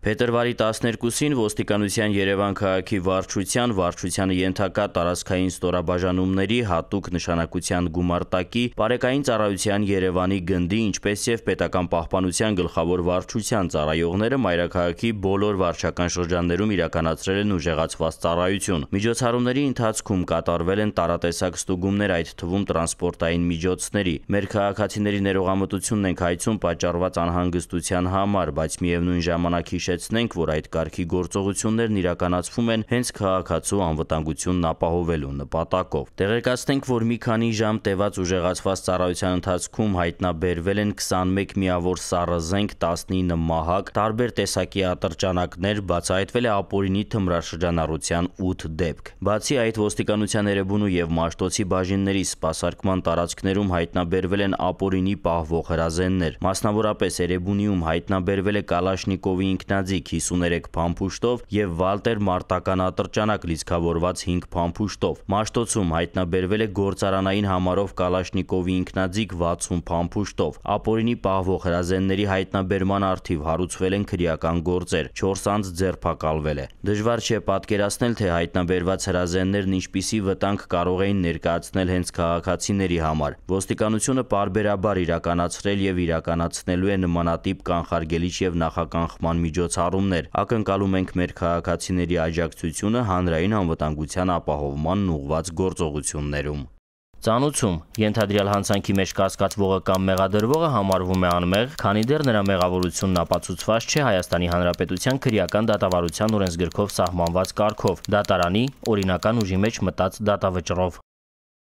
Փետրվարի 12-ին ոստիկանության Երևան քաղաքի վարչության վարչությանը ենթակա տարածքային ստորաբաժանումների հատուկ նշանակության գումարտակի Բարեկային ծառայության Երևանի գնդի, ինչպես եւ Պետական պահպանության գլխավոր վարչության ծառայողները մայրաքաղաքի բոլոր վարչական շրջաններում իրականացրել են ուժեղացված ծառայություն։ Միջոցառումների ընթացքում կատարվել են տարատեսակ ստուգումներ, այդ թվում տրանսպորտային միջոցների։ Մեր քաղաքացիների ներողամտությունն ենք հայցում պատճառված անհանգստության համար, բայց միևնույն ժամանակ հիշ հիշեցնենք, որ այդ կարգի գործողություններն իրականացվում են հենց քաղաքացու անվտանգությունն ապահովելու նպատակով։ Տեղեկացնենք, որ մի քանի ժամ տևած ուժեղացված ծառայության ընթացքում հայտնաբերվել են 21 միավոր սառը զենք, 19 մահակ, տարբեր տեսակի ատրճանակներ, բացահայտվել է ապօրինի թմրաշրջանառության 8 դեպք։ Բացի այդ, ոստիկանության Էրեբունու եւ Մաշտոցի բաժինների սպասարկման տարածքներում հայտնաբերվել են ապօրինի պահվող հրազեններ։ Մասնավորապես Էրեբունիում հայտնաբերվել է Կալաշնիկովի ինքնա հնաձիգ 53 փամփուշտով եւ Վալտեր Մարտական ատրճանակ լիցքավորված 5 փամփուշտով։ Մաշտոցում հայտնաբերվել է գործարանային համարով Կալաշնիկովի ինքնաձիգ 60 փամփուշտով։ Ապօրինի պահվող հրազենների հայտնաբերման արդիվ հարուցվել են քրեական գործեր, 4 անց ձերբակալվել է։ Դժվար չէ պատկերացնել, թե հայտնաբերված հրազեններն ինչպիսի վտանգ կարող էին ներկայացնել հենց քաղաքացիների համար։ Ոստիկանությունը պարբերաբար իրականացրել եւ իրականացնելու է նմանատիպ կանխարգելիչ եւ նախականխման միջոց միջոցառումներ։ Ակնկալում ենք մեր քաղաքացիների աջակցությունը հանրային անվտանգության ապահովմանն ուղված գործողություններում։ Ծանուցում ենթադրյալ հանցանքի մեջ կասկածվողը կամ մեղադրվողը համարվում է անմեղ, քանի դեռ նրա մեղավորությունն ապացուցված չէ Հայաստանի Հանրապետության քրեական դատավարության օրենսգրքով սահմանված կարգով՝ դատարանի օրինական ուժի մեջ մտած դատավճռով։